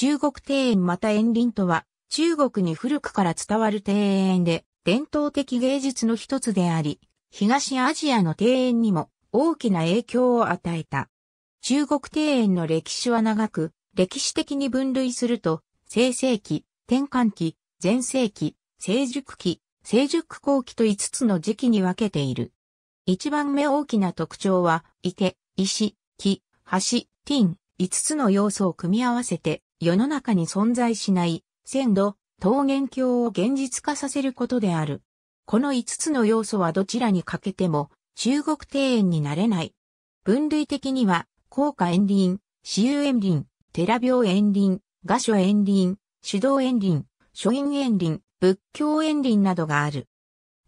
中国庭園また園林とは、中国に古くから伝わる庭園で、伝統的芸術の一つであり、東アジアの庭園にも大きな影響を与えた。中国庭園の歴史は長く、歴史的に分類すると、生成期、転換期、前世期、成熟期、成熟後期と5つの時期に分けている。一番目大きな特徴は、いて、石、木、橋、ティン、5つの要素を組み合わせて、世の中に存在しない、鮮度、桃源郷を現実化させることである。この5つの要素はどちらにかけても、中国庭園になれない。分類的には、高架園林、私有園林、寺病園林、画所園林、主導園林、書院園林、仏教園林などがある。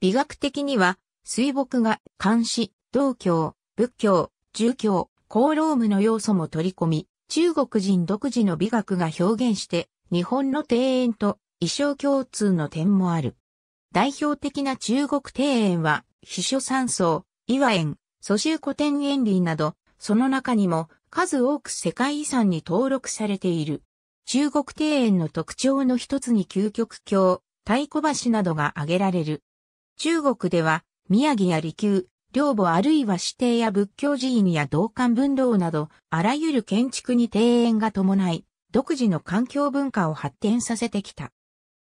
美学的には、水墨画、漢詩、道教、仏教、儒教、功労務の要素も取り込み、中国人独自の美学が表現して、日本の庭園と衣装共通の点もある。代表的な中国庭園は、秘書山荘、岩園、蘇州古典園林など、その中にも数多く世界遺産に登録されている。中国庭園の特徴の一つに究極橋、太鼓橋などが挙げられる。中国では、宮城や離宮、両母あるいは指定や仏教寺院や道館文道など、あらゆる建築に庭園が伴い、独自の環境文化を発展させてきた。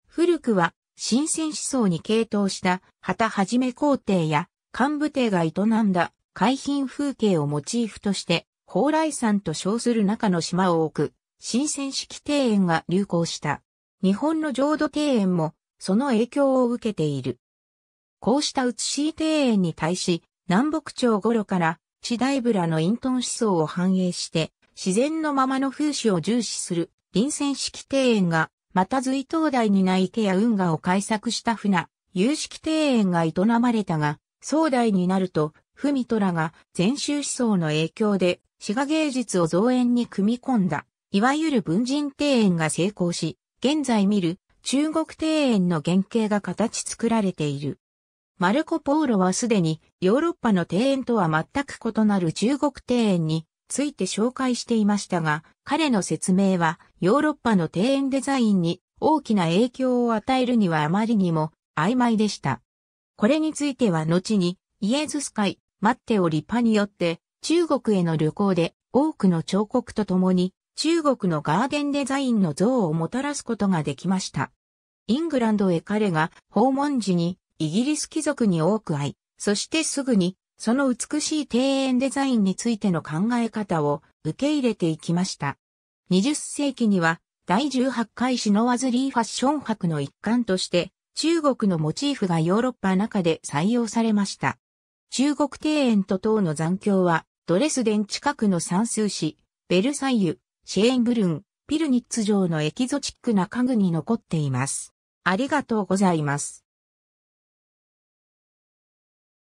古くは、新鮮思想に傾倒した、旗はじめ皇帝や、幹武帝が営んだ、海浜風景をモチーフとして、蓬莱山と称する中の島を置く、新鮮式庭園が流行した。日本の浄土庭園も、その影響を受けている。こうした写しい庭園に対し、南北朝頃から地大ブラの隠遁思想を反映して、自然のままの風刺を重視する臨戦式庭園が、また隋東大にない池や運河を開作した船、有式庭園が営まれたが、宋代になると、文虎が禅宗思想の影響で、滋賀芸術を造園に組み込んだ、いわゆる文人庭園が成功し、現在見る中国庭園の原型が形作られている。マルコ・ポーロはすでにヨーロッパの庭園とは全く異なる中国庭園について紹介していましたが、彼の説明はヨーロッパの庭園デザインに大きな影響を与えるにはあまりにも曖昧でした。これについては後にイエズス会、マッテオ・リパによって中国への旅行で多くの彫刻とともに中国のガーデンデザインの像をもたらすことができました。イングランドへ彼が訪問時にイギリス貴族に多く会い、そしてすぐに、その美しい庭園デザインについての考え方を受け入れていきました。20世紀には、第18回シノワズリーファッション博の一環として、中国のモチーフがヨーロッパ中で採用されました。中国庭園と塔の残響は、ドレスデン近くの算数市、ベルサイユ、シェーンブルン、ピルニッツ城のエキゾチックな家具に残っています。ありがとうございます。